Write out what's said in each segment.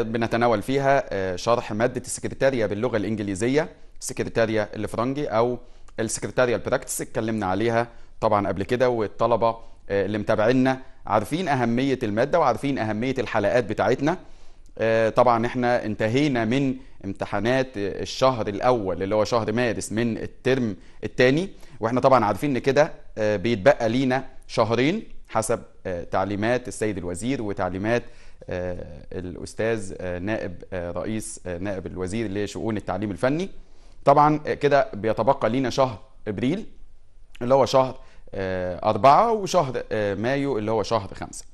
بنتناول فيها آه، شرح مادة السكرتارية باللغة الإنجليزية السكرتارية الفرنجي أو السكرتارية البراكتس اتكلمنا عليها طبعا قبل كده والطلبة آه، اللي متابعينا عارفين أهمية المادة وعارفين أهمية الحلقات بتاعتنا آه، طبعا احنا انتهينا من امتحانات الشهر الأول اللي هو شهر مارس من الترم الثاني واحنا طبعا عارفين ان كده بيتبقى لينا شهرين حسب تعليمات السيد الوزير وتعليمات آه، الاستاذ آه، نائب آه، رئيس نائب الوزير لشؤون التعليم الفني طبعا كده بيتبقى لينا شهر ابريل اللي هو شهر أربعة وشهر مايو اللي هو شهر خمسة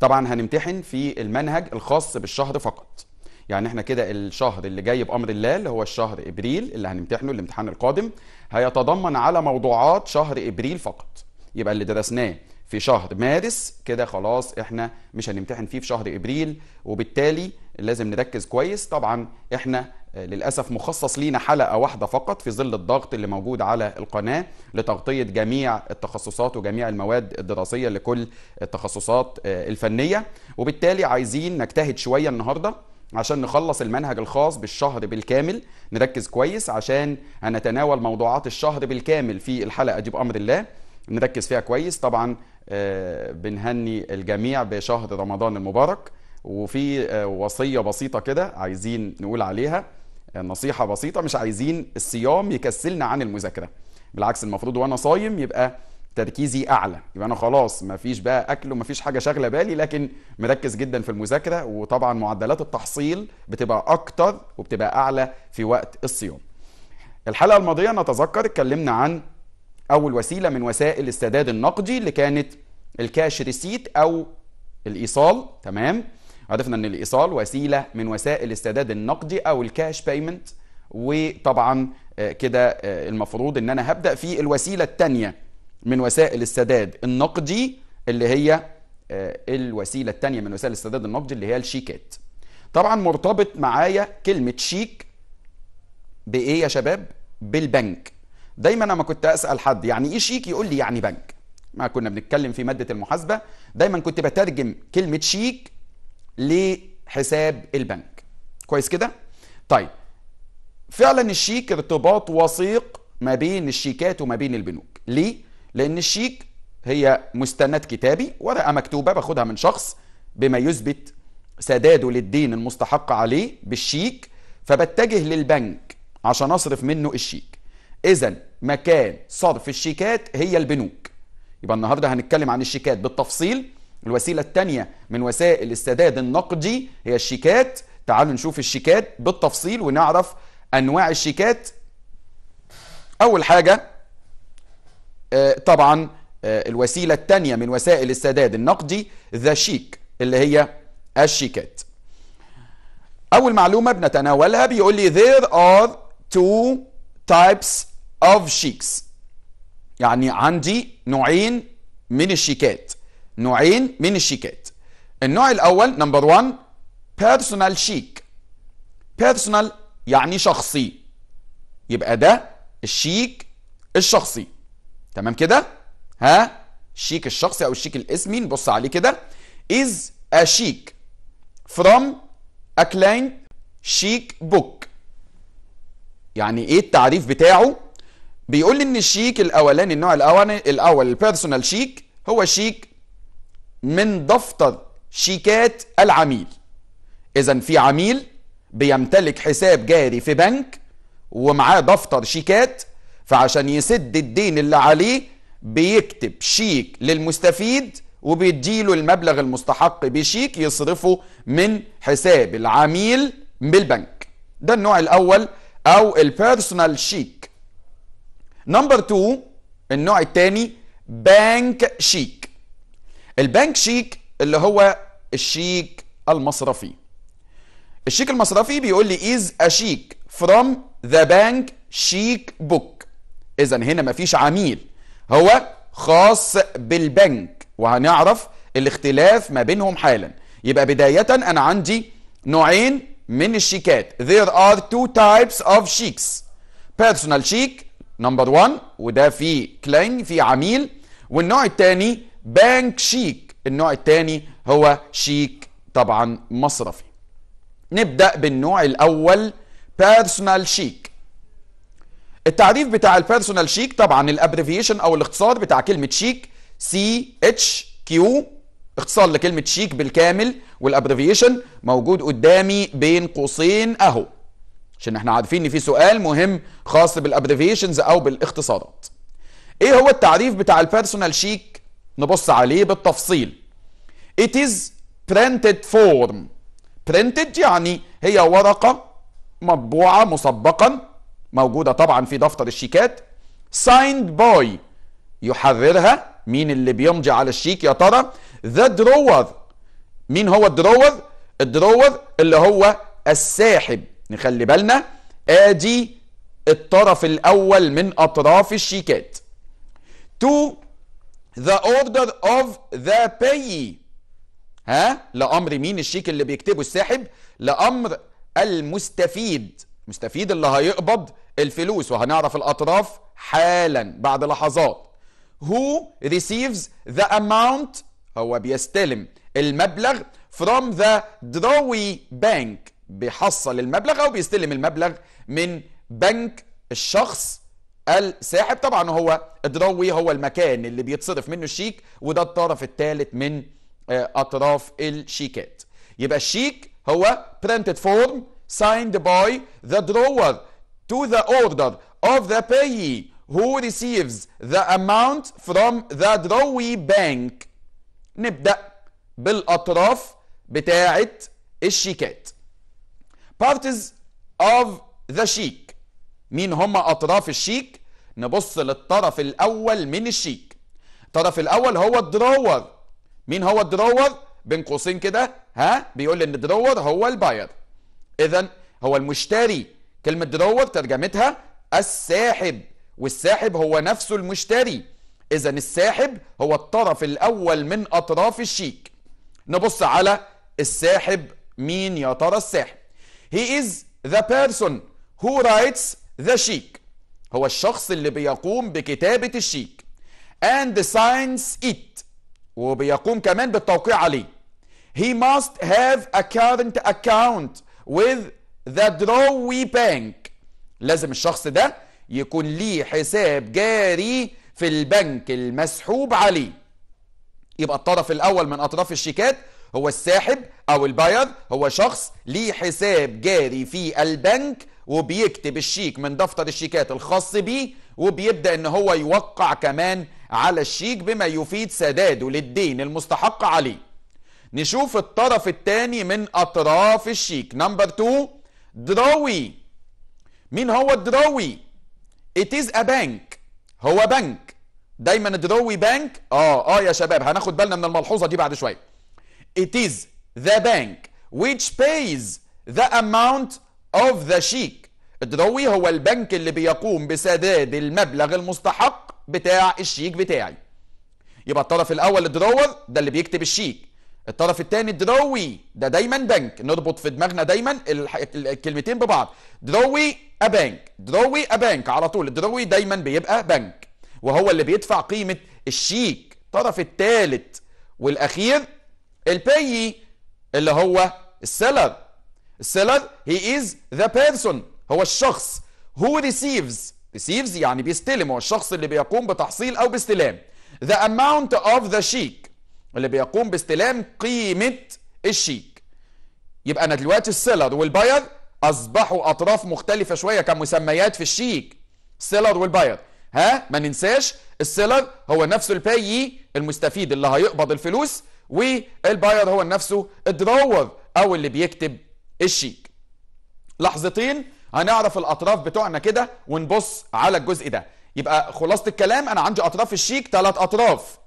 طبعا هنمتحن في المنهج الخاص بالشهر فقط يعني احنا كده الشهر اللي جاي بأمر الله اللي هو الشهر إبريل اللي هنمتحنه الامتحان القادم هيتضمن على موضوعات شهر إبريل فقط يبقى اللي درسناه في شهر مارس كده خلاص احنا مش هنمتحن فيه في شهر ابريل وبالتالي لازم نركز كويس طبعا احنا آه، للاسف مخصص لينا حلقه واحده فقط في ظل الضغط اللي موجود على القناه لتغطيه جميع التخصصات وجميع المواد الدراسيه لكل التخصصات آه، الفنيه وبالتالي عايزين نجتهد شويه النهارده عشان نخلص المنهج الخاص بالشهر بالكامل نركز كويس عشان هنتناول موضوعات الشهر بالكامل في الحلقه دي بامر الله نركز فيها كويس طبعا بنهني الجميع بشهر رمضان المبارك وفي آه، وصية بسيطة كده عايزين نقول عليها آه، نصيحة بسيطة مش عايزين الصيام يكسلنا عن المذاكرة بالعكس المفروض وانا صايم يبقى تركيزي اعلى يبقى انا خلاص مفيش بقى اكل ومفيش حاجه شاغله بالي لكن مركز جدا في المذاكره وطبعا معدلات التحصيل بتبقى اكتر وبتبقى اعلى في وقت الصيام الحلقه الماضيه نتذكر اتكلمنا عن أول وسيلة من وسائل السداد النقدي اللي كانت الكاش ريسيت أو الإيصال تمام عرفنا ان الايصال وسيله من وسائل السداد النقدي او الكاش بايمنت وطبعا آه، كده آه، المفروض ان انا هبدا في الوسيله الثانيه من وسائل السداد النقدي اللي هي آه، الوسيله الثانيه من وسائل السداد النقدي اللي هي الشيكات طبعا مرتبط معايا كلمه شيك بايه يا شباب بالبنك دايما انا كنت اسال حد يعني ايه شيك يقول لي يعني بنك ما كنا بنتكلم في ماده المحاسبه دايما كنت بترجم كلمه شيك لحساب البنك كويس كده طيب فعلا الشيك ارتباط وثيق ما بين الشيكات وما بين البنوك ليه لان الشيك هي مستند كتابي ورقه مكتوبه باخدها من شخص بما يثبت سداده للدين المستحق عليه بالشيك فبتجه للبنك عشان اصرف منه الشيك اذا مكان صرف الشيكات هي البنوك يبقى النهارده هنتكلم عن الشيكات بالتفصيل الوسيله الثانيه من وسائل السداد النقدي هي الشيكات تعالوا نشوف الشيكات بالتفصيل ونعرف انواع الشيكات اول حاجه آه، طبعا آه، الوسيله الثانيه من وسائل السداد النقدي ذا شيك اللي هي الشيكات اول معلومه بنتناولها بيقول لي there are two types of cheeks يعني عندي نوعين من الشيكات نوعين من الشيكات النوع الاول نمبر 1 بيرسونال شيك بيرسونال يعني شخصي يبقى ده الشيك الشخصي تمام كده ها الشيك الشخصي او الشيك الاسمي نبص عليه كده is a chic from a client chic book يعني ايه التعريف بتاعه بيقول لي ان الشيك الاولاني النوع الاول الاول البيرسونال شيك هو شيك من دفتر شيكات العميل اذا في عميل بيمتلك حساب جاري في بنك ومعاه دفتر شيكات فعشان يسد الدين اللي عليه بيكتب شيك للمستفيد وبيديله المبلغ المستحق بشيك يصرفه من حساب العميل بالبنك ده النوع الاول او البيرسونال شيك نمبر 2 النوع الثاني بانك شيك البانك شيك اللي هو الشيك المصرفي الشيك المصرفي بيقول لي از شيك فروم ذا بانك شيك بوك اذا هنا مفيش عميل هو خاص بالبنك وهنعرف الاختلاف ما بينهم حالا يبقى بداية أنا عندي نوعين من الشيكات there are two types of شيكس personal شيك نمبر 1 وده في كلاين في عميل والنوع الثاني بانك شيك النوع الثاني هو شيك طبعا مصرفي نبدأ بالنوع الأول بيرسونال شيك التعريف بتاع البيرسونال شيك طبعا الابريفيشن او الاختصار بتاع كلمة شيك سي اتش كيو اختصار لكلمة شيك بالكامل والابريفيشن موجود قدامي بين قوسين اهو عشان احنا عارفين ان في سؤال مهم خاص بالابريفيشنز او بالاختصارات ايه هو التعريف بتاع البيرسونال شيك نبص عليه بالتفصيل it is printed form printed يعني هي ورقة مطبوعة مسبقا موجودة طبعا في دفتر الشيكات signed by يحررها مين اللي بيمضي على الشيك يا ترى the drawer مين هو الدرور الدرور اللي هو الساحب نخلي بالنا ادي الطرف الاول من اطراف الشيكات to the order of the باي ها لامر مين الشيك اللي بيكتبه الساحب لامر المستفيد مستفيد اللي هيقبض الفلوس وهنعرف الاطراف حالا بعد لحظات هو ريسيفز ذا اماونت هو بيستلم المبلغ from the drawee bank بيحصل المبلغ او بيستلم المبلغ من بنك الشخص الساحب طبعا هو الدراوي هو المكان اللي بيتصرف منه الشيك وده الطرف الثالث من آه، اطراف الشيكات يبقى الشيك هو printed form signed by the drawer to the order of the payee who receives the amount from the drawee bank نبدأ بالأطراف بتاعة الشيكات parts of the sheik مين هم أطراف الشيك نبص للطرف الأول من الشيك الطرف الأول هو الدروور مين هو الدروور بين قوسين كده ها بيقول ان دروور هو الباير اذا هو المشتري كلمه دروور ترجمتها الساحب والساحب هو نفسه المشتري اذا الساحب هو الطرف الاول من اطراف الشيك نبص على الساحب مين يا ترى الساحب he is the person who writes the شيك هو الشخص اللي بيقوم بكتابة الشيك and signs it وبيقوم كمان بالتوقيع عليه he must have a current account with the drawee bank لازم الشخص ده يكون ليه حساب جاري في البنك المسحوب عليه يبقى الطرف الأول من أطراف الشيكات هو الساحب او الباير هو شخص ليه حساب جاري في البنك وبيكتب الشيك من دفتر الشيكات الخاص بيه وبيبدا ان هو يوقع كمان على الشيك بما يفيد سداده للدين المستحق عليه نشوف الطرف الثاني من اطراف الشيك نمبر 2 دراوي مين هو الدراوي it is a bank هو بنك دايما دروي بنك اه اه يا شباب هناخد بالنا من الملحوظه دي بعد شويه It is the bank which pays the amount of the sheik الدروي هو البنك اللي بيقوم بسداد المبلغ المستحق بتاع الشيك بتاعي يبقى الطرف الاول الدرور ده اللي بيكتب الشيك الطرف الثاني دروي ده دايما بنك نربط في دماغنا دايما الكلمتين ببعض دروي ا بنك دروي ا بنك على طول الدروي دايما بيبقى بنك وهو اللي بيدفع قيمه الشيك الطرف الثالث والاخير البي اللي هو السيلر السيلر هي از ذا بيرسون هو الشخص هو ريسيفز ريسيفز يعني بيستلم هو الشخص اللي بيقوم بتحصيل او باستلام ذا اماونت اوف ذا شيك اللي بيقوم باستلام قيمه الشيك يبقى انا دلوقتي السيلر والباير اصبحوا اطراف مختلفه شويه كمسميات في الشيك السيلر والباير ها ما ننساش السيلر هو نفسه البايي المستفيد اللي هيقبض الفلوس والباير هو نفسه الدراور او اللي بيكتب الشيك لحظتين هنعرف الاطراف بتوعنا كده ونبص على الجزء ده يبقى خلاصه الكلام انا عندي اطراف الشيك ثلاث اطراف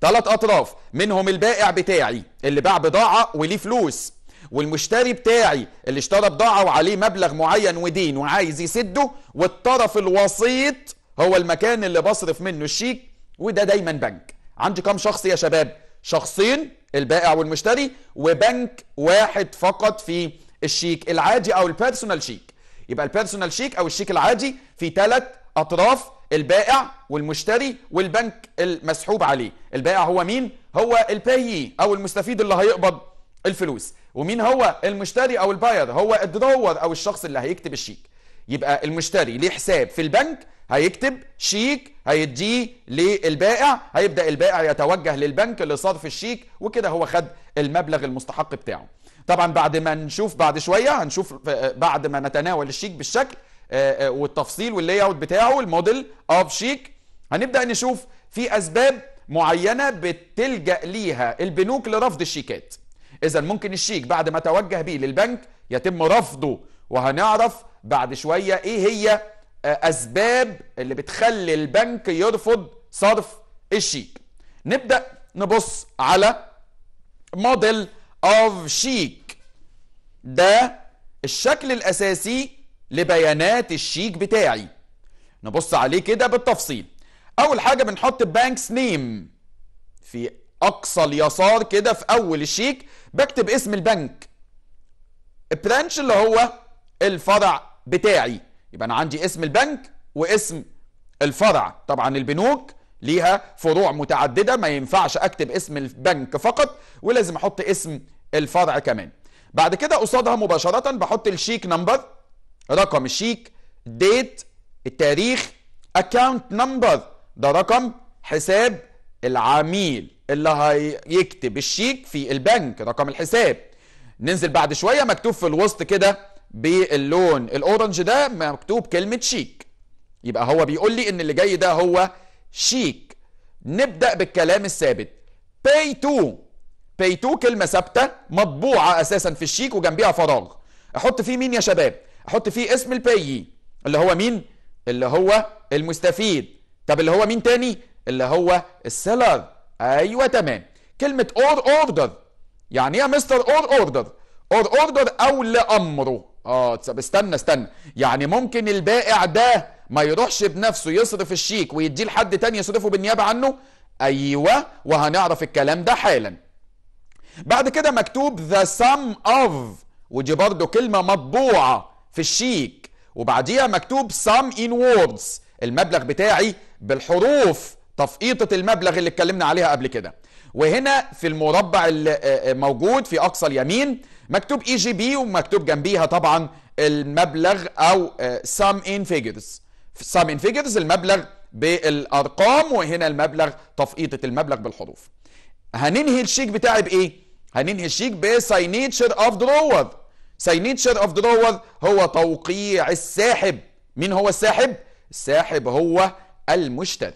ثلاث اطراف منهم البائع بتاعي اللي باع بضاعه وليه فلوس والمشتري بتاعي اللي اشترى بضاعه وعليه مبلغ معين ودين وعايز يسده والطرف الوسيط هو المكان اللي بصرف منه الشيك وده دايما بنك عندي كام شخص يا شباب شخصين البائع والمشتري وبنك واحد فقط في الشيك العادي او البيرسونال شيك يبقى البيرسونال شيك او الشيك العادي في ثلاث اطراف البائع والمشتري والبنك المسحوب عليه البائع هو مين هو البايي او المستفيد اللي هيقبض الفلوس ومين هو المشتري او الباير هو الدرور او الشخص اللي هيكتب الشيك يبقى المشتري ليه حساب في البنك هيكتب شيك هيديه للبائع هيبدا البائع يتوجه للبنك لصرف الشيك وكده هو خد المبلغ المستحق بتاعه طبعا بعد ما نشوف بعد شويه هنشوف بعد ما نتناول الشيك بالشكل آه، آه، والتفصيل واللاي اوت بتاعه الموديل اوف شيك هنبدا نشوف في اسباب معينه بتلجا ليها البنوك لرفض الشيكات اذا ممكن الشيك بعد ما توجه بيه للبنك يتم رفضه وهنعرف بعد شوية ايه هي آه، اسباب اللي بتخلي البنك يرفض صرف الشيك نبدأ نبص على موديل اوف شيك ده الشكل الاساسي لبيانات الشيك بتاعي نبص عليه كده بالتفصيل اول حاجة بنحط بانكس نيم في اقصى اليسار كده في اول الشيك بكتب اسم البنك البرانش اللي هو الفرع بتاعي يبقى انا عندي اسم البنك واسم الفرع طبعا البنوك ليها فروع متعدده ما ينفعش اكتب اسم البنك فقط ولازم احط اسم الفرع كمان بعد كده قصادها مباشره بحط الشيك نمبر رقم الشيك ديت التاريخ اكاونت نمبر ده رقم حساب العميل اللي هيكتب الشيك في البنك رقم الحساب ننزل بعد شويه مكتوب في الوسط كده باللون الاورنج ده مكتوب كلمه شيك يبقى هو بيقول لي ان اللي جاي ده هو شيك نبدا بالكلام الثابت باي تو باي تو كلمه ثابته مطبوعه اساسا في الشيك وجنبيها فراغ احط فيه مين يا شباب احط فيه اسم الباي اللي هو مين اللي هو المستفيد طب اللي هو مين تاني اللي هو السيلر ايوه تمام كلمه اور اوردر يعني ايه يا مستر اور اوردر اور اوردر او لامره اه طب استنى استنى يعني ممكن البائع ده ما يروحش بنفسه يصرف الشيك ويديه لحد تاني يصرفه بالنيابه عنه ايوه وهنعرف الكلام ده حالا بعد كده مكتوب ذا سام اوف ودي برضه كلمه مطبوعه في الشيك وبعديها مكتوب سام ان ووردز المبلغ بتاعي بالحروف تفقيطه المبلغ اللي اتكلمنا عليها قبل كده وهنا في المربع الموجود آه، آه، في اقصى اليمين مكتوب اي جي بي ومكتوب جنبيها طبعا المبلغ او سام ان فيجرز سام ان فيجرز المبلغ بالارقام وهنا المبلغ تفقيطه المبلغ بالحروف هننهي الشيك بتاعي بايه هننهي الشيك بساينيتشر اوف دروور ساينيتشر اوف دروور هو توقيع الساحب مين هو الساحب الساحب هو المشتري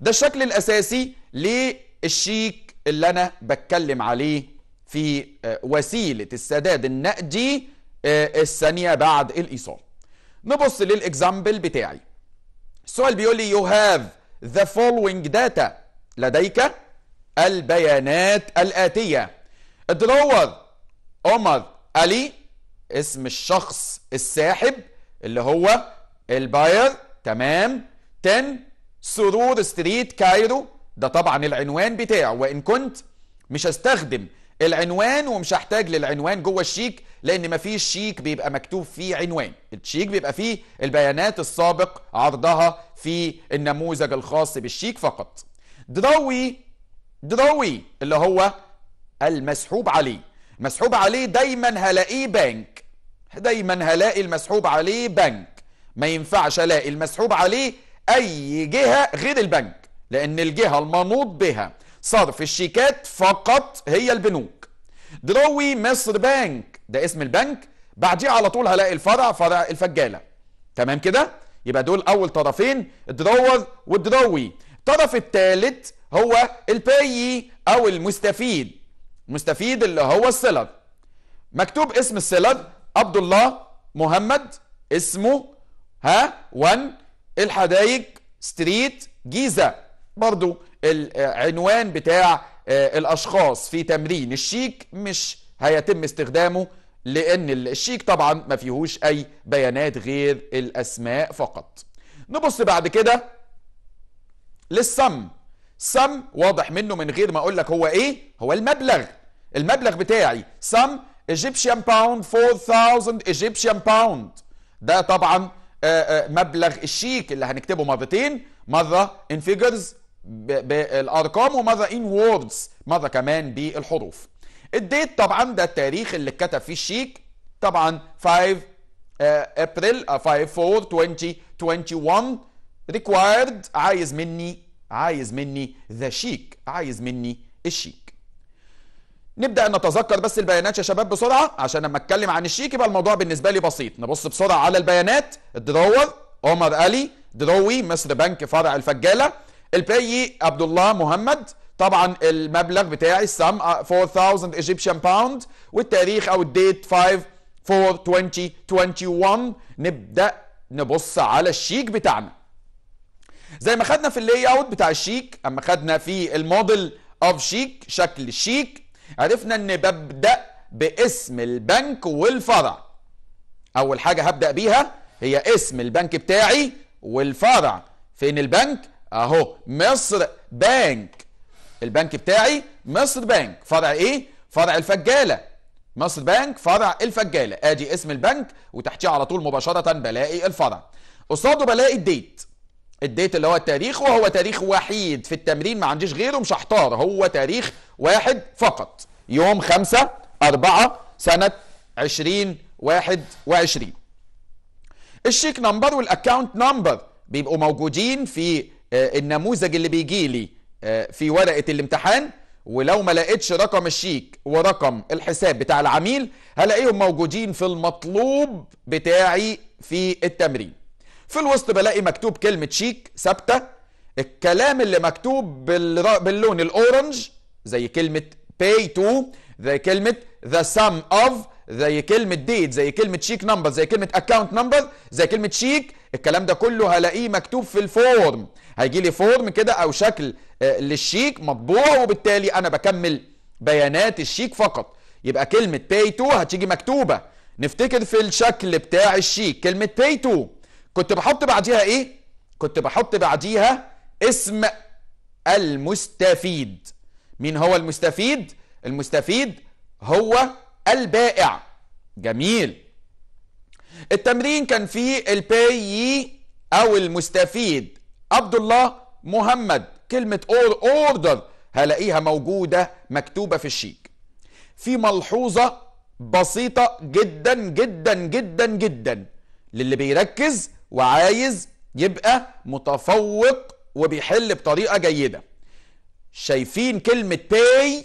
ده الشكل الاساسي للشيك اللي انا بتكلم عليه في آه، وسيلة السداد النقدي آه، الثانية بعد الإيصال نبص للإكزامبل بتاعي السؤال بيقول لي you have the following data لديك البيانات الآتية الدراور عمر علي اسم الشخص الساحب اللي هو الباير تمام 10 سرور ستريت كايرو ده طبعا العنوان بتاعه وإن كنت مش هستخدم العنوان ومش هحتاج للعنوان جوه الشيك لان مفيش شيك بيبقى مكتوب فيه عنوان الشيك بيبقى فيه البيانات السابق عرضها في النموذج الخاص بالشيك فقط دروي دروي اللي هو المسحوب عليه مسحوب عليه دايما هلاقيه بنك دايما هلاقي المسحوب عليه بنك ما ينفعش الاقي المسحوب عليه اي جهه غير البنك لان الجهه المنوط بها صرف الشيكات فقط هي البنوك دروي مصر بنك ده اسم البنك بعديه على طول هلاقي الفرع فرع الفجاله تمام كده يبقى دول اول طرفين الدرور والدروي الطرف الثالث هو الباي او المستفيد المستفيد اللي هو السيلر مكتوب اسم السيلر عبد الله محمد اسمه ها وان الحدايق ستريت جيزه برضو العنوان بتاع آه، الاشخاص في تمرين الشيك مش هيتم استخدامه لان الشيك طبعا ما فيهوش اي بيانات غير الاسماء فقط نبص بعد كده للسم سم واضح منه من غير ما اقول لك هو ايه هو المبلغ المبلغ بتاعي سم ايجيبشن باوند 4000 ايجيبشن باوند ده طبعا آه، آه، مبلغ الشيك اللي هنكتبه مرتين مره ان فيجرز بالارقام وماذا ان ووردز ماذا كمان بالحروف الديت طبعا ده التاريخ اللي اتكتب فيه الشيك طبعا 5 ابريل 5 4 2021 ريكوايرد عايز مني عايز مني ذا شيك عايز مني الشيك نبدا نتذكر بس البيانات يا شباب بسرعه عشان لما اتكلم عن الشيك يبقى الموضوع بالنسبه لي بسيط نبص بسرعه على البيانات الدراور عمر علي دروي مصر بنك فرع الفجاله البي عبد الله محمد طبعا المبلغ بتاعي السم 4000 ايجيبشن باوند والتاريخ او الديت 5 4 2021 نبدا نبص على الشيك بتاعنا زي ما خدنا في اللاي اوت بتاع الشيك اما خدنا في الموديل اوف شيك شكل الشيك عرفنا ان ببدا باسم البنك والفرع اول حاجه هبدا بيها هي اسم البنك بتاعي والفرع فين البنك اهو مصر بانك البنك بتاعي مصر بانك فرع ايه فرع الفجاله مصر بانك فرع الفجاله ادي اسم البنك وتحتيه على طول مباشره بلاقي الفرع قصاده بلاقي الديت الديت اللي هو التاريخ وهو تاريخ وحيد في التمرين ما عنديش غيره مش هحتار هو تاريخ واحد فقط يوم 5 4 سنة 2021 الشيك نمبر والاكونت نمبر بيبقوا موجودين في آه، النموذج اللي بيجي لي آه، في ورقه الامتحان ولو ما لقيتش رقم الشيك ورقم الحساب بتاع العميل هلاقيهم موجودين في المطلوب بتاعي في التمرين في الوسط بلاقي مكتوب كلمة شيك ثابتة الكلام اللي مكتوب باللون الأورنج زي كلمة pay to زي كلمة the sum of زي كلمة ديت زي كلمة شيك نمبر زي كلمة اكونت نمبر زي كلمة شيك الكلام ده كله هلاقيه مكتوب في الفورم هيجي لي فورم كده او شكل آه، للشيك مطبوع وبالتالي انا بكمل بيانات الشيك فقط يبقى كلمه باي تو هتيجي مكتوبه نفتكر في الشكل بتاع الشيك كلمه باي تو كنت بحط بعديها ايه كنت بحط بعديها اسم المستفيد مين هو المستفيد المستفيد هو البائع جميل التمرين كان فيه الباي او المستفيد عبد الله محمد كلمة اوردر هلاقيها موجودة مكتوبة في الشيك في ملحوظة بسيطة جدا جدا جدا جدا للي بيركز وعايز يبقى متفوق وبيحل بطريقة جيدة شايفين كلمة باي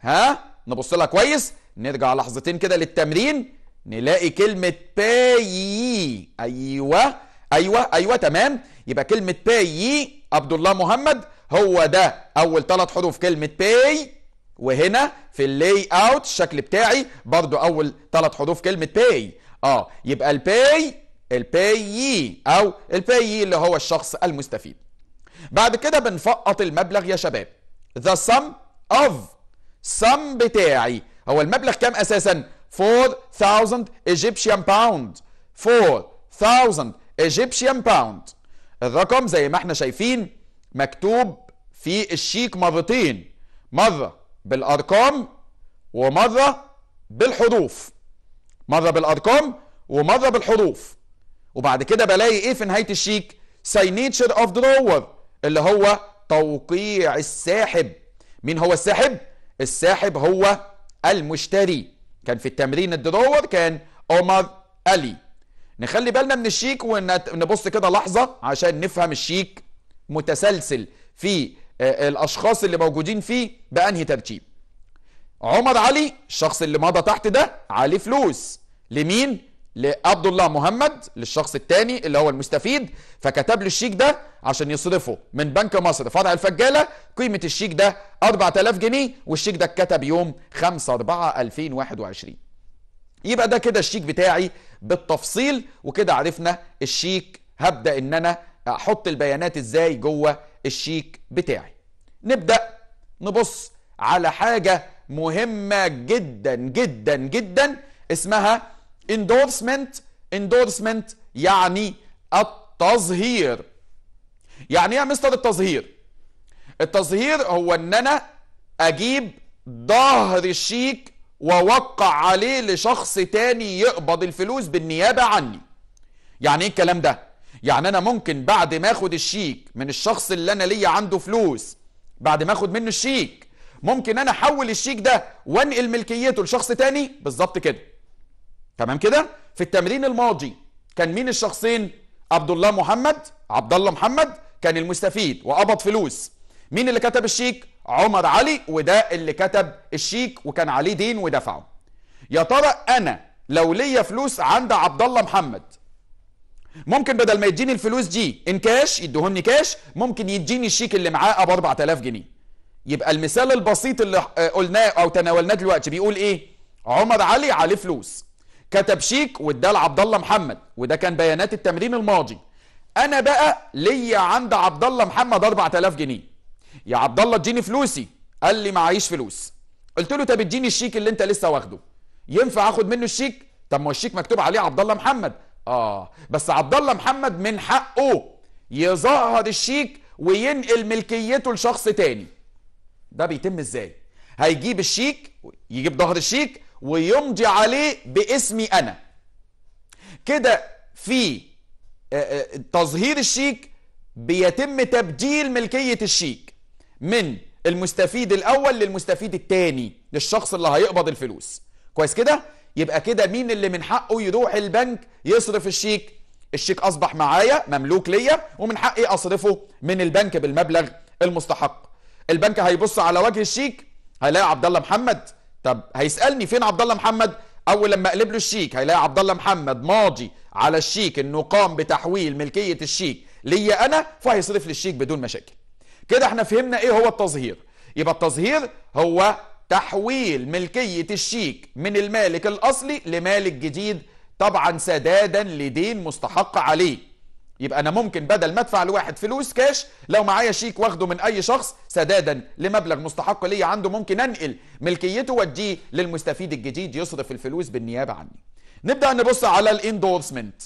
ها نبص لها كويس نرجع لحظتين كده للتمرين نلاقي كلمة باي أيوة ايوه ايوه تمام يبقى كلمه باي عبد الله محمد هو ده اول ثلاث حروف كلمه باي وهنا في اللاي اوت الشكل بتاعي برضو اول ثلاث حروف كلمه باي اه يبقى الباي الباي او الباي اللي هو الشخص المستفيد بعد كده بنفقط المبلغ يا شباب the sum of sum بتاعي هو المبلغ كام اساسا 4000 ايجيبشن باوند 4000 ايجيبشيان باوند الرقم زي ما احنا شايفين مكتوب في الشيك مرتين مرة بالأرقام ومرة بالحروف مرة بالأرقام ومرة بالحروف وبعد كده بلاقي ايه في نهاية الشيك ساينيتشر اوف دروور اللي هو توقيع الساحب مين هو الساحب؟ الساحب هو المشتري كان في التمرين الدروور كان عمر علي نخلي بالنا من الشيك ونبص كده لحظة عشان نفهم الشيك متسلسل في آه، الأشخاص اللي موجودين فيه بأنهي ترتيب عمر علي الشخص اللي مضى تحت ده عليه فلوس لمين؟ لعبد الله محمد للشخص الثاني اللي هو المستفيد فكتب له الشيك ده عشان يصرفه من بنك مصر فرع الفجاله قيمه الشيك ده 4000 جنيه والشيك ده اتكتب يوم 5 4 2021 يبقى ده كده الشيك بتاعي بالتفصيل وكده عرفنا الشيك هبدأ ان انا احط البيانات ازاي جوه الشيك بتاعي نبدأ نبص على حاجة مهمة جدا جدا جدا اسمها endorsement endorsement يعني التظهير يعني ايه يا مستر التظهير التظهير هو ان انا اجيب ظهر الشيك ووقع عليه لشخص تاني يقبض الفلوس بالنيابة عني يعني ايه الكلام ده يعني انا ممكن بعد ما اخد الشيك من الشخص اللي انا ليا عنده فلوس بعد ما اخد منه الشيك ممكن انا احول الشيك ده وانقل ملكيته لشخص تاني بالظبط كده تمام كده في التمرين الماضي كان مين الشخصين عبد الله محمد عبد الله محمد كان المستفيد وقبض فلوس مين اللي كتب الشيك عمر علي وده اللي كتب الشيك وكان عليه دين ودفعه يا ترى انا لو ليا فلوس عند عبد الله محمد ممكن بدل ما يديني الفلوس دي ان كاش يديهني كاش ممكن يديني الشيك اللي معاه ب 4000 جنيه يبقى المثال البسيط اللي آه، قلناه او تناولناه دلوقتي بيقول ايه عمر علي عليه فلوس كتب شيك واداه لعبد الله محمد وده كان بيانات التمرين الماضي انا بقى ليا عند عبد الله محمد 4000 جنيه يا عبد الله اديني فلوسي قال لي معيش فلوس قلت له طب اديني الشيك اللي انت لسه واخده ينفع اخد منه الشيك طب ما الشيك مكتوب عليه عبد الله محمد اه بس عبد الله محمد من حقه يظهر الشيك وينقل ملكيته لشخص تاني ده بيتم ازاي هيجيب الشيك يجيب ظهر الشيك ويمضي عليه باسمي انا كده في آه، آه، تظهير الشيك بيتم تبديل ملكيه الشيك من المستفيد الاول للمستفيد الثاني للشخص اللي هيقبض الفلوس كويس كده يبقى كده مين اللي من حقه يروح البنك يصرف الشيك الشيك اصبح معايا مملوك ليا ومن حقي اصرفه من البنك بالمبلغ المستحق البنك هيبص على وجه الشيك هيلاقي عبد الله محمد طب هيسالني فين عبد الله محمد اول لما اقلب له الشيك هيلاقي عبد الله محمد ماضي على الشيك انه قام بتحويل ملكيه الشيك ليا انا فهيصرف لي الشيك بدون مشاكل كده احنا فهمنا ايه هو التظهير يبقى التظهير هو تحويل ملكية الشيك من المالك الأصلي لمالك جديد طبعا سدادا لدين مستحق عليه يبقى أنا ممكن بدل ما أدفع لواحد فلوس كاش لو معايا شيك واخده من أي شخص سدادا لمبلغ مستحق ليا عنده ممكن أنقل ملكيته وأديه للمستفيد الجديد يصرف الفلوس بالنيابة عني نبدأ نبص على الاندورسمنت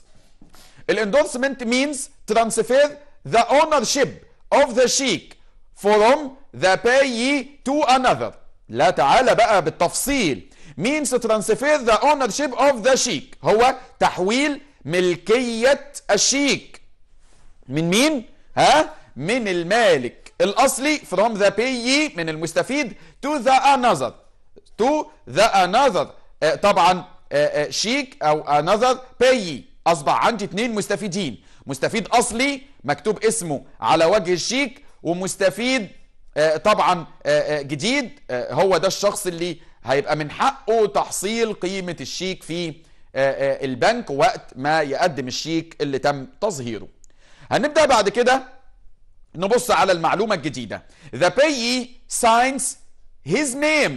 الاندورسمنت مينز ترانسفير ذا اونر شيب of the sheikh from the payee to another لا تعالى بقى بالتفصيل means transfer the ownership of the sheik هو تحويل ملكية الشيك من مين؟ ها؟ من المالك الأصلي from the payee من المستفيد to the another to the another آه طبعا آه آه شيك أو another payee أصبح عندي اثنين مستفيدين مستفيد أصلي مكتوب اسمه على وجه الشيك ومستفيد آه، طبعا آه، آه، جديد هو ده الشخص اللي هيبقى من حقه تحصيل قيمة الشيك في البنك وقت ما يقدم الشيك اللي تم تظهيره هنبدأ بعد كده نبص على المعلومة الجديدة The payee signs his name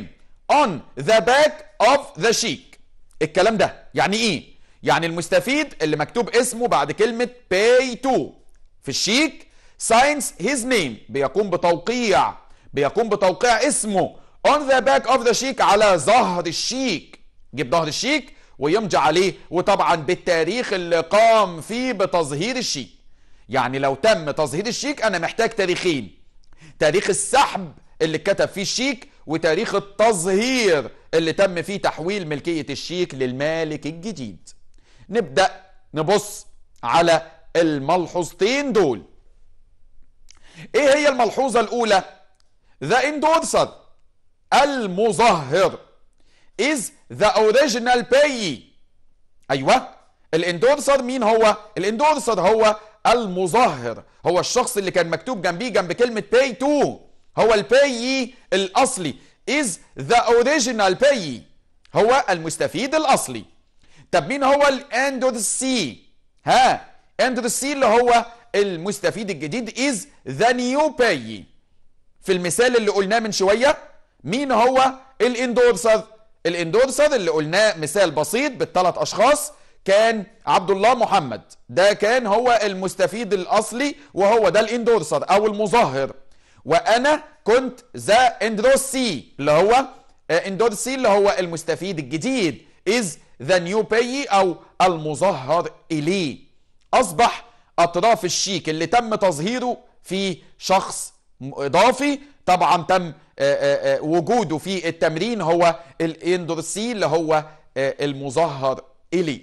on the back of the sheik الكلام ده يعني ايه؟ يعني المستفيد اللي مكتوب اسمه بعد كلمة pay to في الشيك signs his name بيقوم بتوقيع بيقوم بتوقيع اسمه on the back of the شيك على ظهر الشيك جيب ظهر الشيك ويمضي عليه وطبعا بالتاريخ اللي قام فيه بتظهير الشيك يعني لو تم تظهير الشيك انا محتاج تاريخين تاريخ السحب اللي اتكتب فيه الشيك وتاريخ التظهير اللي تم فيه تحويل ملكية الشيك للمالك الجديد نبدأ نبص على الملحوظتين دول ايه هي الملحوظة الاولى the endorser المظهر is the original payee ايوه الاندورسر مين هو الاندورسر هو المظهر هو الشخص اللي كان مكتوب جنبيه جنب كلمة pay to هو البايي الاصلي is the original payee هو المستفيد الاصلي طب مين هو الاندورسي ها اند سي اللي هو المستفيد الجديد از ذا نيو باي في المثال اللي قلناه من شويه مين هو الاندورسر الاندورسر اللي قلناه مثال بسيط بالثلاث اشخاص كان عبد الله محمد ده كان هو المستفيد الاصلي وهو ده الاندورسر او المظهر وانا كنت ذا سي اللي هو سي آه، اللي هو المستفيد الجديد از ذا نيو باي او المظهر اليه أصبح أطراف الشيك اللي تم تظهيره في شخص إضافي طبعا تم آه، آه، آه، وجوده في التمرين هو الاندورسي اللي هو المظهر إلي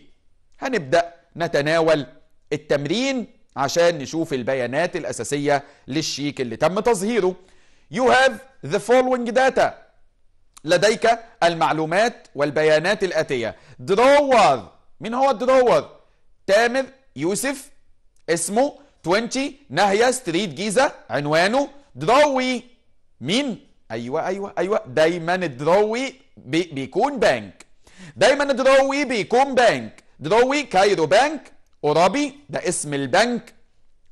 هنبدأ نتناول التمرين عشان نشوف البيانات الأساسية للشيك اللي تم تظهيره You have the following data لديك المعلومات والبيانات الآتية دروور مين هو الدروور؟ تامر يوسف اسمه 20 ناهية ستريت جيزة عنوانه دراوي مين؟ أيوة أيوة أيوة دايما الدراوي بي بيكون بنك دايما الدراوي بيكون بنك دراوي كايرو بنك أورابي ده اسم البنك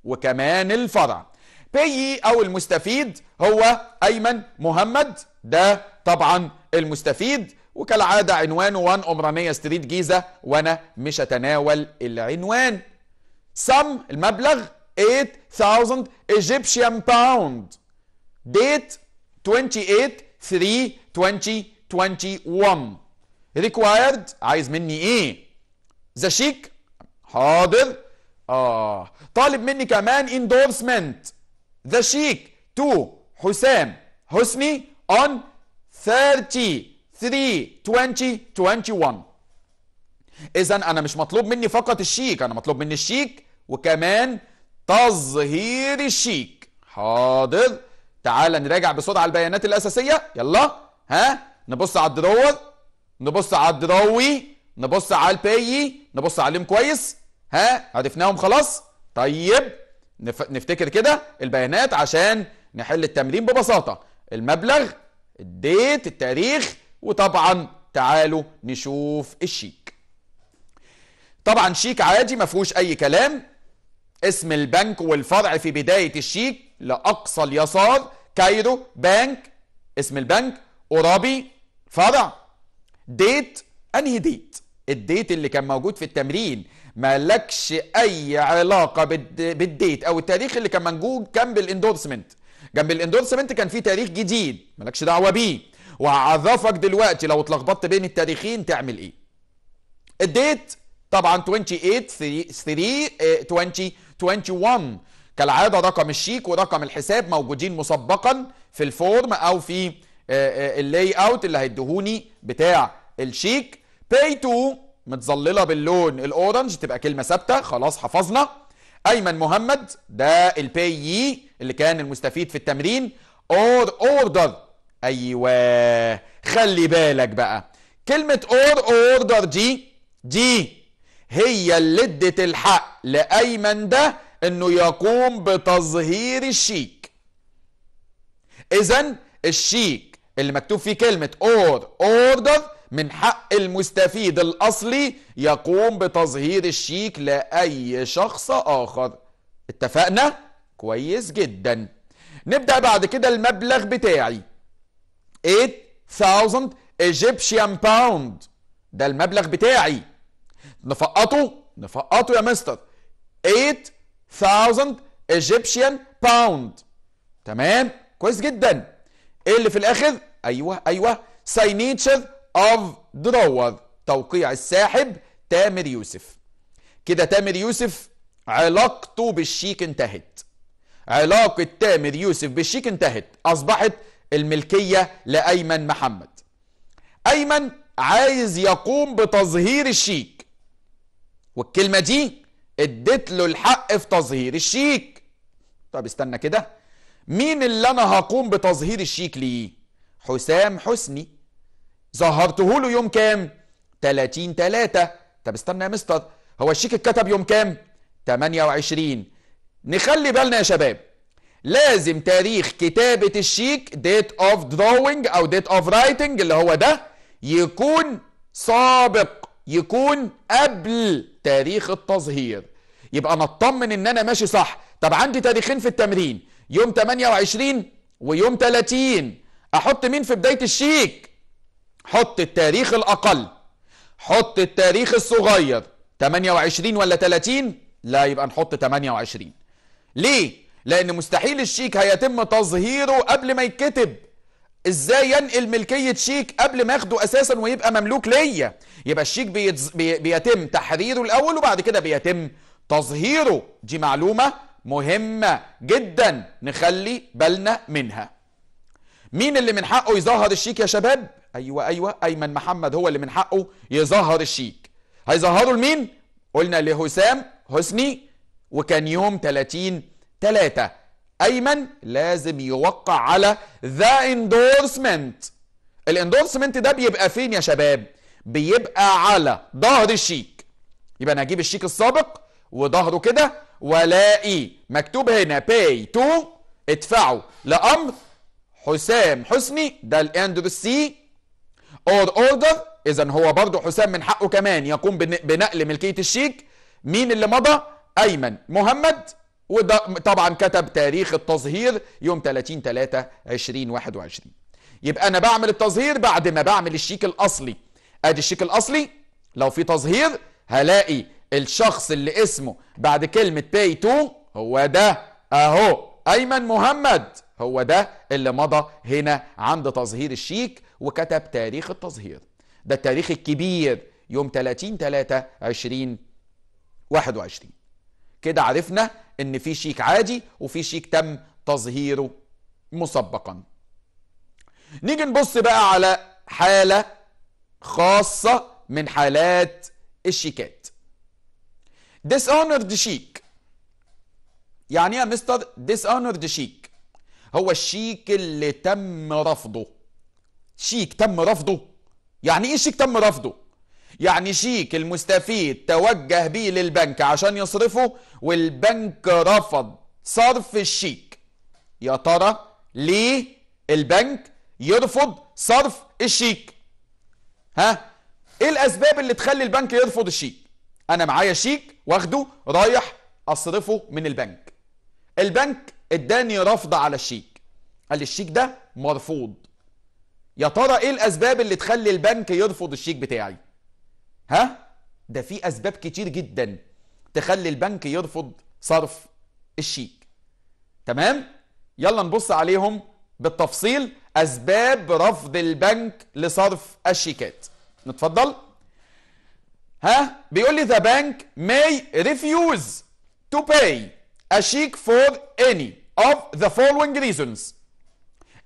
وكمان الفرع بيي أو المستفيد هو أيمن محمد ده طبعا المستفيد وكالعادة عنوانه 1 عمرانيه ستريت جيزة وأنا مش هتناول العنوان سم المبلغ 8000 Egyptian باوند date 28 3 2021 ريكوايرد عايز مني ايه ذا شيك حاضر اه طالب مني كمان اندورسمنت ذا شيك تو حسام حسني اون 33/2021 اذا انا مش مطلوب مني فقط الشيك انا مطلوب مني الشيك وكمان تظهير الشيك حاضر تعال نراجع بسرعة البيانات الأساسية يلا ها نبص على الدرور نبص على الدروي نبص على الباي نبص عليهم كويس ها عرفناهم خلاص طيب نف... نفتكر كده البيانات عشان نحل التمرين ببساطة المبلغ الديت التاريخ وطبعا تعالوا نشوف الشيك طبعا شيك عادي ما فيهوش اي كلام اسم البنك والفرع في بداية الشيك لأقصى اليسار كايرو بنك اسم البنك أورابي فرع ديت أنهي ديت الديت اللي كان موجود في التمرين مالكش أي علاقة بالديت أو التاريخ اللي كان موجود جنب الاندورسمنت جنب الاندورسمنت كان في تاريخ جديد مالكش دعوة بيه وهعرفك دلوقتي لو اتلخبطت بين التاريخين تعمل ايه الديت طبعا 28 3 3 20 21 كالعادة رقم الشيك ورقم الحساب موجودين مسبقا في الفورم أو في اللاي آه، اوت آه، اللي هيديهوني بتاع الشيك باي تو متظلله باللون الاورنج تبقى كلمه ثابته خلاص حفظنا ايمن محمد ده الباي اللي كان المستفيد في التمرين اور اوردر ايوه خلي بالك بقى كلمه اور اوردر دي دي هي اللي ادت الحق لأيمن ده انه يقوم بتظهير الشيك اذا الشيك اللي مكتوب فيه كلمة اور اوردر من حق المستفيد الاصلي يقوم بتظهير الشيك لأي شخص اخر اتفقنا كويس جدا نبدأ بعد كده المبلغ بتاعي 8000 ايجيبشن باوند ده المبلغ بتاعي نفقطوا نفقطوا يا مستر 8000 ايجيبشن باوند تمام كويس جدا ايه اللي في الاخر ايوه ايوه ساينيتشر اوف دروور توقيع الساحب تامر يوسف كده تامر يوسف علاقته بالشيك انتهت علاقة تامر يوسف بالشيك انتهت أصبحت الملكية لأيمن محمد أيمن عايز يقوم بتظهير الشيك والكلمة دي اديت له الحق في تظهير الشيك طب استنى كده مين اللي انا هقوم بتظهير الشيك ليه حسام حسني ظهرته له يوم كام 30 3 طب استنى يا مستر هو الشيك اتكتب يوم كام 28 نخلي بالنا يا شباب لازم تاريخ كتابة الشيك date of drawing او date of writing اللي هو ده يكون سابق يكون قبل تاريخ التظهير يبقى انا اطمن ان انا ماشي صح طب عندي تاريخين في التمرين يوم 28 ويوم 30 احط مين في بداية الشيك حط التاريخ الاقل حط التاريخ الصغير 28 ولا 30 لا يبقى نحط 28 ليه لان مستحيل الشيك هيتم تظهيره قبل ما يتكتب ازاي ينقل ملكيه شيك قبل ما اخده اساسا ويبقى مملوك ليا يبقى الشيك بيتز... بي... بيتم تحريره الاول وبعد كده بيتم تظهيره دي معلومه مهمه جدا نخلي بالنا منها مين اللي من حقه يظهر الشيك يا شباب ايوه ايوه ايمن محمد هو اللي من حقه يظهر الشيك هيظهره لمين قلنا لهسام حسني وكان يوم 30 3 ايمن لازم يوقع على ذا اندورسمنت الاندورسمنت ده بيبقى فين يا شباب بيبقى على ظهر الشيك يبقى انا هجيب الشيك السابق وظهره كده والاقي مكتوب هنا باي تو ادفعوا لامر حسام حسني ده الاندر سي اور اوردر اذا هو برضه حسام من حقه كمان يقوم بنقل ملكيه الشيك مين اللي مضى ايمن محمد وطبعا كتب تاريخ التظهير يوم 30 3 2021 يبقى انا بعمل التظهير بعد ما بعمل الشيك الاصلي ادي الشيك الاصلي لو في تظهير هلاقي الشخص اللي اسمه بعد كلمة باي تو هو ده اهو ايمن محمد هو ده اللي مضى هنا عند تظهير الشيك وكتب تاريخ التظهير ده التاريخ الكبير يوم 30 3 20 21 كده عرفنا ان في شيك عادي وفي شيك تم تظهيره مسبقا نيجي نبص بقى على حالة خاصة من حالات الشيكات dishonored شيك يعني يا مستر dishonored شيك هو الشيك اللي تم رفضه شيك تم رفضه يعني ايه شيك تم رفضه يعني شيك المستفيد توجه بيه للبنك عشان يصرفه والبنك رفض صرف الشيك يا ترى ليه البنك يرفض صرف الشيك ها ايه الاسباب اللي تخلي البنك يرفض الشيك انا معايا شيك واخده رايح اصرفه من البنك البنك اداني رفض على الشيك قال الشيك ده مرفوض يا ترى ايه الاسباب اللي تخلي البنك يرفض الشيك بتاعي ها ده في اسباب كتير جدا تخلي البنك يرفض صرف الشيك تمام يلا نبص عليهم بالتفصيل اسباب رفض البنك لصرف الشيكات نتفضل ها بيقول لي the bank may refuse to pay a check for any of the following reasons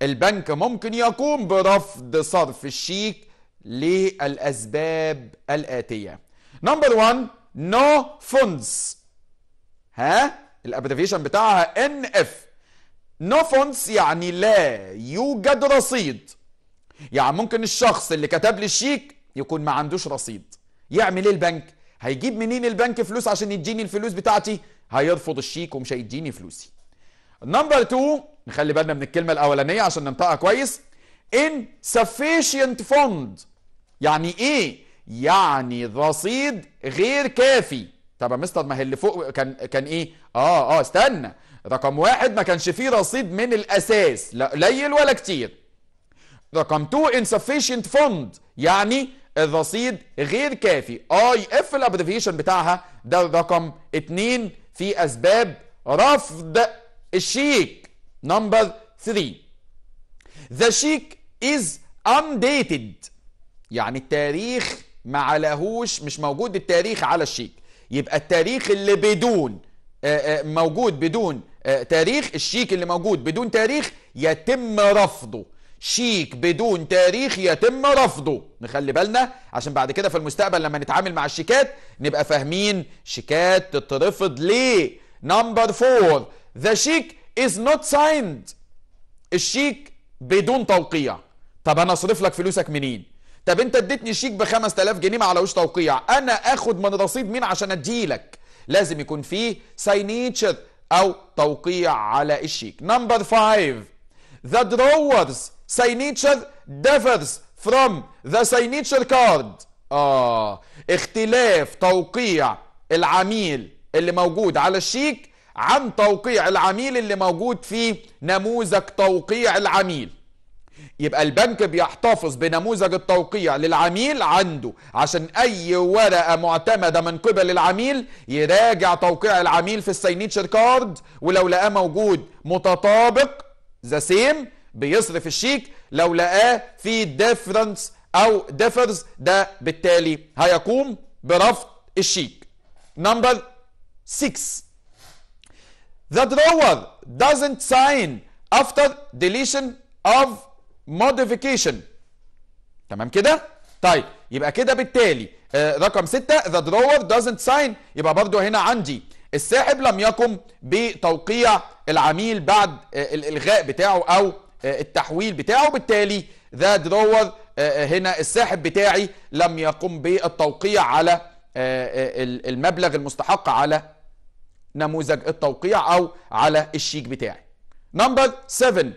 البنك ممكن يقوم برفض صرف الشيك للأسباب الآتية نمبر 1 نو فوندز ها الابريفيشن بتاعها ان اف نو فوندز يعني لا يوجد رصيد يعني ممكن الشخص اللي كتب لي الشيك يكون ما عندوش رصيد يعمل ايه البنك هيجيب منين البنك فلوس عشان يديني الفلوس بتاعتي هيرفض الشيك ومش هيديني فلوسي نمبر 2 نخلي بالنا من الكلمه الاولانيه عشان ننطقها كويس insufficient فوند يعني ايه يعني رصيد غير كافي طب يا مستر ما هي اللي فوق كان كان ايه اه اه استنى رقم واحد ما كانش فيه رصيد من الاساس لا قليل ولا كتير رقم 2 insufficient fund يعني الرصيد غير كافي اي اف الابريفيشن بتاعها ده رقم 2 في اسباب رفض الشيك نمبر 3 the شيك is undated يعني التاريخ ما عليهوش مش موجود التاريخ على الشيك يبقى التاريخ اللي بدون آه، آه، موجود بدون آه، تاريخ الشيك اللي موجود بدون تاريخ يتم رفضه شيك بدون تاريخ يتم رفضه نخلي بالنا عشان بعد كده في المستقبل لما نتعامل مع الشيكات نبقى فاهمين شيكات تترفض ليه نمبر فور ذا شيك از نوت سايند الشيك بدون توقيع طب انا اصرف لك فلوسك منين طب انت اديتني شيك ب 5000 جنيه ما علوش توقيع انا اخد من رصيد مين عشان اديلك لازم يكون فيه ساينيتشر او توقيع على الشيك نمبر 5 ذا drawers signature differs from the signature card اه اختلاف توقيع العميل اللي موجود على الشيك عن توقيع العميل اللي موجود في نموذج توقيع العميل يبقى البنك بيحتفظ بنموذج التوقيع للعميل عنده عشان اي ورقه معتمده من قبل العميل يراجع توقيع العميل في السينيتشر كارد ولو لقاه موجود متطابق ذا سيم بيصرف الشيك لو لقاه في ديفرنس او ديفرز ده بالتالي هيقوم برفض الشيك نمبر 6 The drawer doesn't sign after deletion of موديفيكيشن تمام كده طيب يبقى كده بالتالي آه، رقم 6 ذا drawer doesn't sign يبقى برضو هنا عندي الساحب لم يقم بتوقيع العميل بعد آه، الالغاء بتاعه او آه، التحويل بتاعه بالتالي ذا drawer هنا الساحب بتاعي لم يقم بالتوقيع على المبلغ المستحق على نموذج التوقيع او على الشيك بتاعي نمبر 7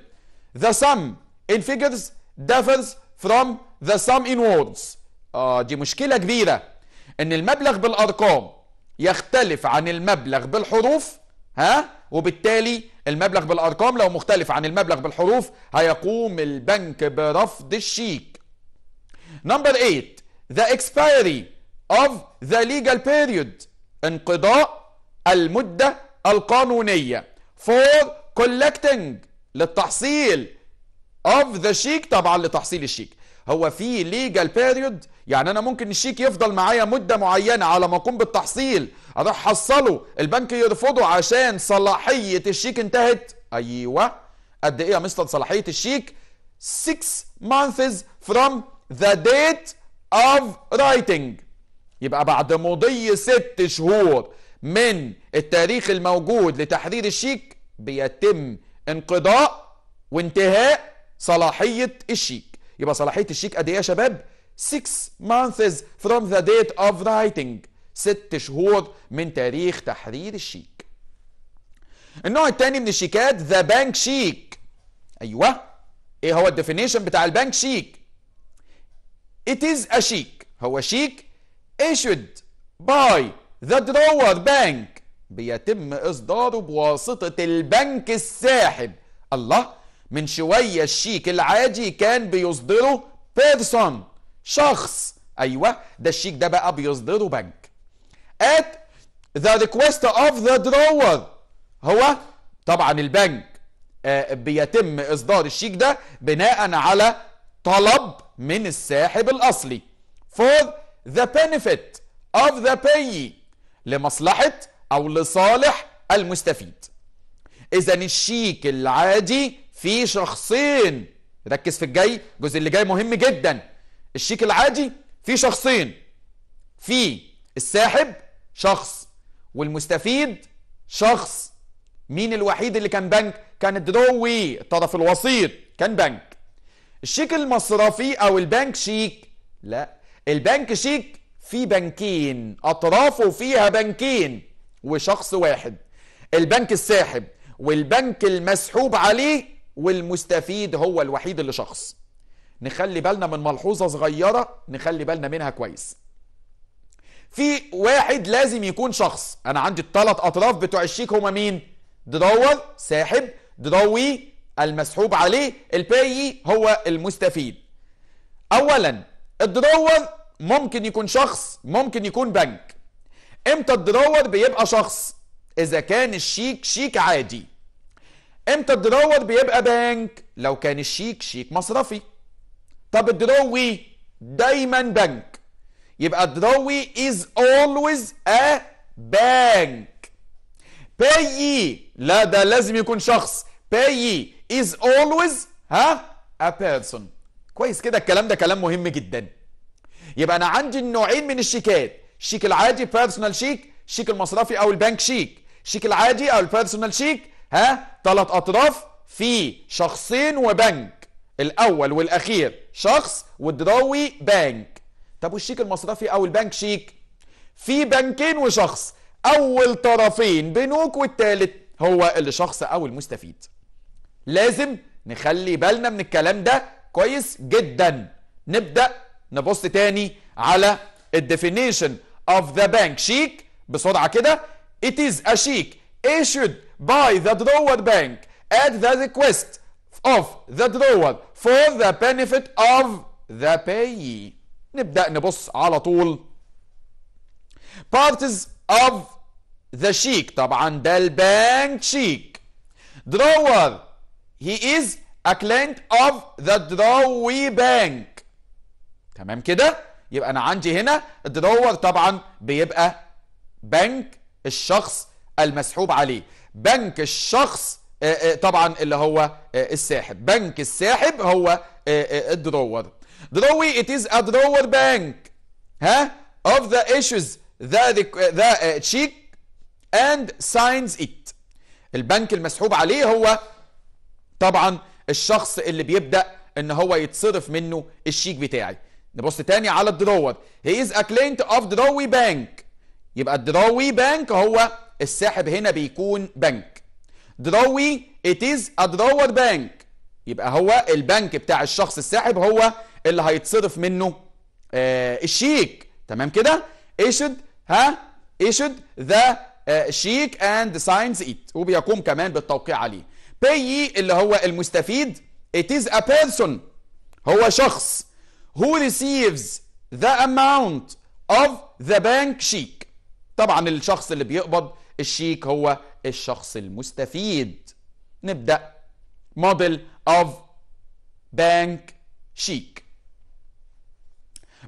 the sum in figures differs from the sum in words آه دي مشكلة كبيرة إن المبلغ بالأرقام يختلف عن المبلغ بالحروف ها وبالتالي المبلغ بالأرقام لو مختلف عن المبلغ بالحروف هيقوم البنك برفض الشيك نمبر 8 the expiry of the legal period انقضاء المدة القانونية for collecting للتحصيل اوف ذا شيك طبعا لتحصيل الشيك هو في ليجال بيريود يعني انا ممكن الشيك يفضل معايا مده معينه على ما اقوم بالتحصيل اروح حصله البنك يرفضه عشان صلاحيه الشيك انتهت ايوه قد ايه يا مستر صلاحيه الشيك 6 months from the date of writing يبقى بعد مضي 6 شهور من التاريخ الموجود لتحرير الشيك بيتم انقضاء وانتهاء صلاحيه الشيك يبقى صلاحيه الشيك قد ايه يا شباب 6 months from the date of writing ست شهور من تاريخ تحرير الشيك النوع الثاني من الشيكات ذا بانك شيك ايوه ايه هو الديفينيشن بتاع البنك شيك it is a شيك هو شيك issued by the drawer bank بيتم اصداره بواسطه البنك الساحب الله من شوية الشيك العادي كان بيصدره بيرسون شخص أيوة ده الشيك ده بقى بيصدره بنك at the request of the drawer هو طبعا البنك آه، بيتم إصدار الشيك ده بناء على طلب من الساحب الأصلي for the benefit of the payee لمصلحة أو لصالح المستفيد إذا الشيك العادي في شخصين ركز في الجاي الجزء اللي جاي مهم جدا الشيك العادي في شخصين في الساحب شخص والمستفيد شخص مين الوحيد اللي كان بنك كان الدروي الطرف الوسيط كان بنك الشيك المصرفي او البنك شيك لا البنك شيك في بنكين اطرافه فيها بنكين وشخص واحد البنك الساحب والبنك المسحوب عليه والمستفيد هو الوحيد اللي شخص نخلي بالنا من ملحوظة صغيرة نخلي بالنا منها كويس في واحد لازم يكون شخص انا عندي الثلاث اطراف بتوع الشيك هما مين ددور ساحب ددوي المسحوب عليه الباي هو المستفيد اولا الدراور ممكن يكون شخص ممكن يكون بنك امتى الدراور بيبقى شخص اذا كان الشيك شيك عادي امتى الدراور بيبقى بنك لو كان الشيك شيك مصرفي طب الدروي دايما بنك يبقى الدراوي is always a bank باي لا ده لازم يكون شخص باي is always ها a person كويس كده الكلام ده كلام مهم جدا يبقى انا عندي النوعين من الشيكات الشيك العادي بيرسونال شيك الشيك المصرفي او البنك شيك الشيك العادي او البيرسونال شيك ها ثلاث اطراف في شخصين وبنك الاول والاخير شخص والدراوي بنك طب والشيك المصرفي او البنك شيك في بنكين وشخص اول طرفين بنوك والتالت هو اللي شخص او المستفيد لازم نخلي بالنا من الكلام ده كويس جدا نبدا نبص تاني على الديفينيشن of the bank شيك بسرعه كده it is a chic issued by the drawer bank at the request of the drawer for the benefit of the payee نبدأ نبص على طول Parts of the sheik طبعا ده البنك شيك drawer he is a client of the drawee bank تمام كده يبقى انا عندي هنا الدراور طبعا بيبقى بنك الشخص المسحوب عليه بنك الشخص آه، آه، طبعا اللي هو آه، الساحب بنك الساحب هو الدرور دروي it is a drawer bank ها of the issues that the check and signs it البنك المسحوب عليه هو طبعا الشخص اللي بيبدأ ان هو يتصرف منه الشيك بتاعي نبص تاني على الدرور he is a client of دروي بانك يبقى الدراوي بانك هو الساحب هنا بيكون بنك دروي it is a drawer bank يبقى هو البنك بتاع الشخص الساحب هو اللي هيتصرف منه آه الشيك تمام كده issued ها issued the آه شيك and signs it وبيقوم كمان بالتوقيع عليه payee اللي هو المستفيد it is a person هو شخص who receives the amount of the bank شيك طبعا الشخص اللي بيقبض الشيك هو الشخص المستفيد نبدأ موديل of بانك شيك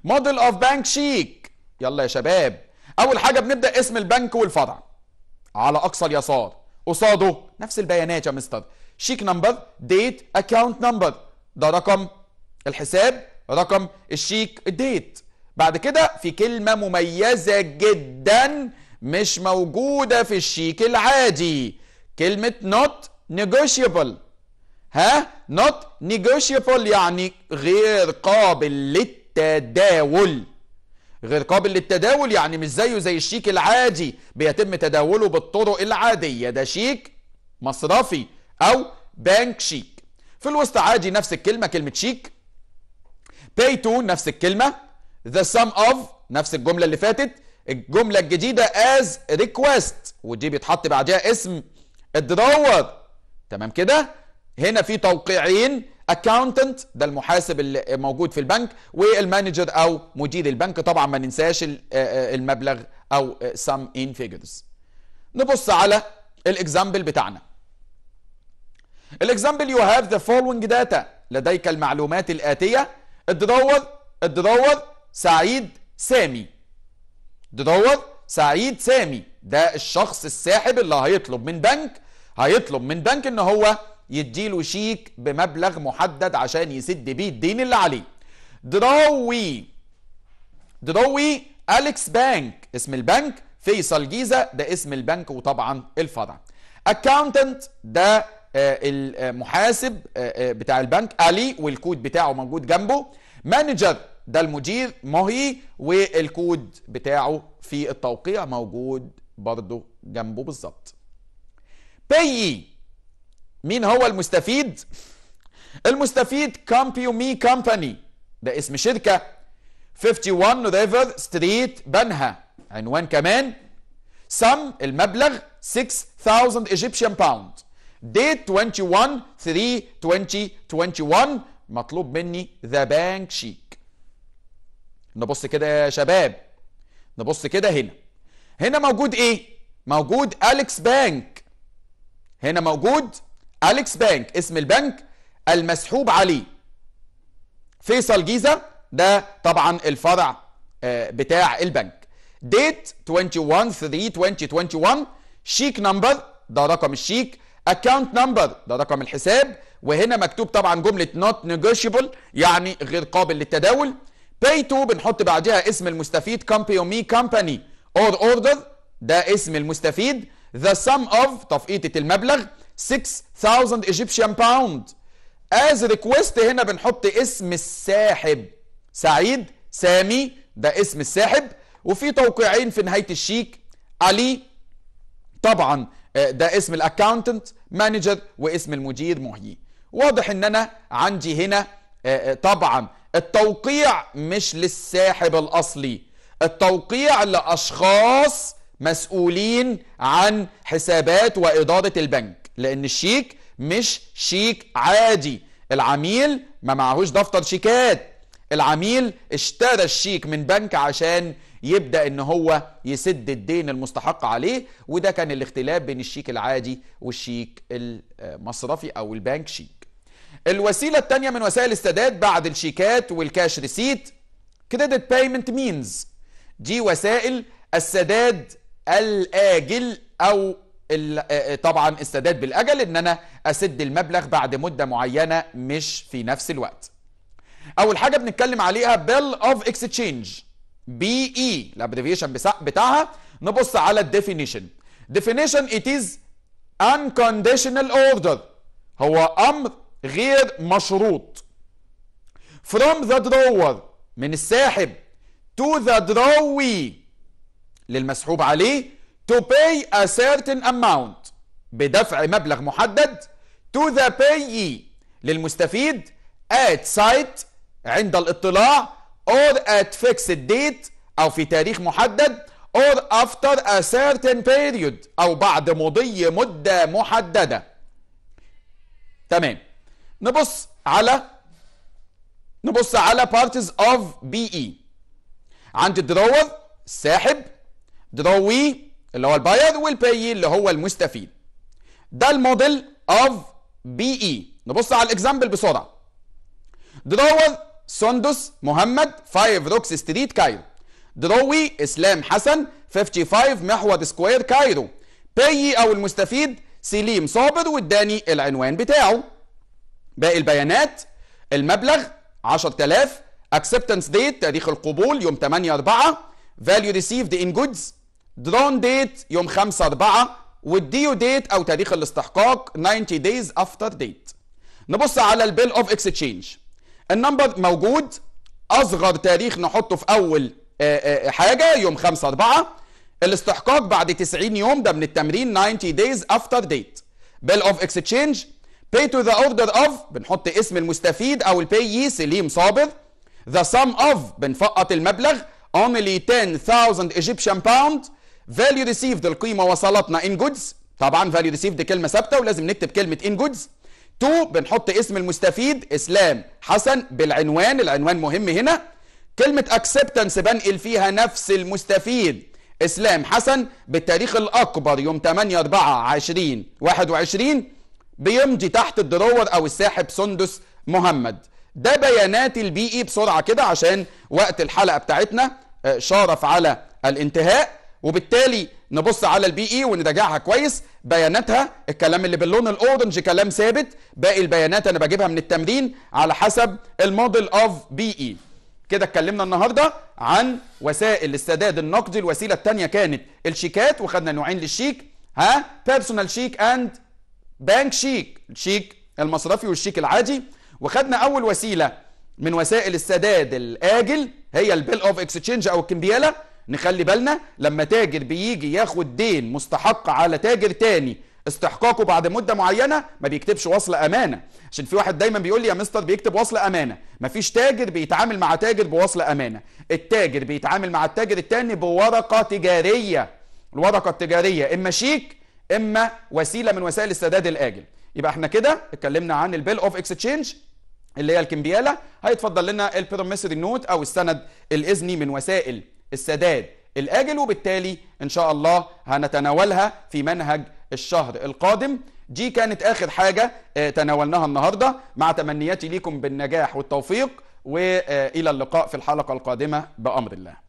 موديل of بانك شيك يلا يا شباب أول حاجة بنبدأ اسم البنك والفرع على أقصى اليسار قصاده نفس البيانات يا مستر شيك نمبر ديت اكونت نمبر ده رقم الحساب رقم الشيك الديت بعد كده في كلمة مميزة جدا مش موجودة في الشيك العادي كلمة not negotiable ها not negotiable يعني غير قابل للتداول غير قابل للتداول يعني مش زيه زي الشيك العادي بيتم تداوله بالطرق العادية ده شيك مصرفي أو بنك شيك في الوسط عادي نفس الكلمة كلمة شيك pay to نفس الكلمة the sum of نفس الجملة اللي فاتت الجملة الجديدة as request ودي بيتحط بعدها اسم الدراور تمام كده هنا في توقيعين اكاونتنت ده المحاسب اللي موجود في البنك والمانجر او مدير البنك طبعا ما ننساش آه، آه، المبلغ او سم ان فيجرز نبص على الاكزامبل بتاعنا الاكزامبل يو هاف ذا فولوينج داتا لديك المعلومات الاتيه الدراور الدراور سعيد سامي دوت سعيد سامي ده الشخص الساحب اللي هيطلب من بنك هيطلب من بنك ان هو يديله شيك بمبلغ محدد عشان يسد بيه الدين اللي عليه دروي دروي أليكس بانك اسم البنك فيصل جيزة ده اسم البنك وطبعا الفرع اكاونتنت ده آه، المحاسب آه، آه، بتاع البنك علي والكود بتاعه موجود جنبه مانجر ده المدير ماهي والكود بتاعه في التوقيع موجود برضه جنبه بالظبط بي مين هو المستفيد المستفيد كامبيو مي كامباني ده اسم شركه 51 ريفر ستريت بنها عنوان كمان سم المبلغ 6000 ايجيبشن باوند ديت 21 3 2021 مطلوب مني ذا بانك شيك نبص كده يا شباب نبص كده هنا هنا موجود ايه موجود اليكس بانك هنا موجود اليكس بانك اسم البنك المسحوب عليه فيصل جيزه ده طبعا الفرع آه، بتاع البنك ديت 21 3 2021 شيك نمبر ده رقم الشيك اكونت نمبر ده رقم الحساب وهنا مكتوب طبعا جمله نوت نيجوشيبل يعني غير قابل للتداول pay to بنحط بعدها اسم المستفيد company مي company or order ده اسم المستفيد the sum of تفقيطة المبلغ 6000 Egyptian pound as request هنا بنحط اسم الساحب سعيد سامي ده اسم الساحب وفي توقيعين في نهاية الشيك علي طبعا آه، ده اسم الاكاونتنت مانجر واسم المدير محيي واضح ان انا عندي هنا آه، آه، طبعا التوقيع مش للساحب الأصلي التوقيع لأشخاص مسؤولين عن حسابات وإدارة البنك لأن الشيك مش شيك عادي العميل ما معهوش دفتر شيكات العميل اشترى الشيك من بنك عشان يبدأ ان هو يسد الدين المستحق عليه وده كان الاختلاف بين الشيك العادي والشيك المصرفي او البنك شيك الوسيله الثانيه من وسائل السداد بعد الشيكات والكاش ريسيت كريدت بايمنت مينز دي وسائل السداد الاجل او آه، طبعا السداد بالاجل ان انا اسد المبلغ بعد مده معينه مش في نفس الوقت اول حاجه بنتكلم عليها بيل اوف اكستشينج بي اي الابريفيشن بتاعها نبص على الديفينيشن ديفينيشن ات از unconditional order هو امر غير مشروط from the drawer من الساحب to the drawee للمسحوب عليه to pay a certain amount بدفع مبلغ محدد to the payee للمستفيد at site عند الاطلاع or at fixed date أو في تاريخ محدد or after a certain period أو بعد مضي مدة محددة تمام نبص على نبص على بارتز اوف بي اي عند الدراور الساحب دراوي اللي هو الباير والباي اللي هو المستفيد ده الموديل اوف بي اي نبص على الاكزامبل بسرعه دراور سندس محمد 5 روكس ستريت كايرو دروي اسلام حسن 55 محور سكوير كايرو باي او المستفيد سليم صابر واداني العنوان بتاعه باقي البيانات المبلغ 10000 اكسبتنس ديت تاريخ القبول يوم 8 4 فاليو ريسيفد ان جودز درون ديت يوم 5 4 والديو ديت او تاريخ الاستحقاق 90 دايز افتر ديت نبص على البيل اوف اكسشينج النمبر موجود اصغر تاريخ نحطه في اول آه، آه، حاجه يوم 5 4 الاستحقاق بعد 90 يوم ده من التمرين 90 دايز افتر ديت بيل اوف اكستشينج pay to the order of بنحط اسم المستفيد او البايي سليم صابر the sum of بنفقط المبلغ only 10,000 Egyptian pound value received القيمه وصلتنا in goods طبعا value received كلمه ثابته ولازم نكتب كلمه in goods تو بنحط اسم المستفيد اسلام حسن بالعنوان العنوان مهم هنا كلمه acceptance بنقل فيها نفس المستفيد اسلام حسن بالتاريخ الاكبر يوم 8 4 20 21 بيمضي تحت الدرور او الساحب سندس محمد ده بيانات البي اي e بسرعه كده عشان وقت الحلقه بتاعتنا آه، شارف على الانتهاء وبالتالي نبص على البي اي e ونراجعها كويس بياناتها الكلام اللي باللون الاورنج كلام ثابت باقي البيانات انا بجيبها من التمرين على حسب الموديل اوف بي اي كده اتكلمنا النهارده عن وسائل السداد النقدي الوسيله الثانيه كانت الشيكات وخدنا نوعين للشيك ها بيرسونال شيك اند بنك شيك الشيك المصرفي والشيك العادي وخدنا اول وسيله من وسائل السداد الاجل هي البيل اوف اكستشينج او الكمبياله نخلي بالنا لما تاجر بيجي ياخد دين مستحق على تاجر تاني استحقاقه بعد مده معينه ما بيكتبش وصل امانه عشان في واحد دايما بيقول لي يا مستر بيكتب وصل امانه مفيش تاجر بيتعامل مع تاجر بوصل امانه التاجر بيتعامل مع التاجر التاني بورقه تجاريه الورقه التجاريه اما شيك اما وسيله من وسائل السداد الاجل يبقى احنا كده اتكلمنا عن البيل اوف اكستشينج اللي هي الكمبياله هيتفضل لنا البيرميسري نوت او السند الاذني من وسائل السداد الاجل وبالتالي ان شاء الله هنتناولها في منهج الشهر القادم دي كانت اخر حاجه آه، تناولناها النهارده مع تمنياتي ليكم بالنجاح والتوفيق والى آه، اللقاء في الحلقه القادمه بامر الله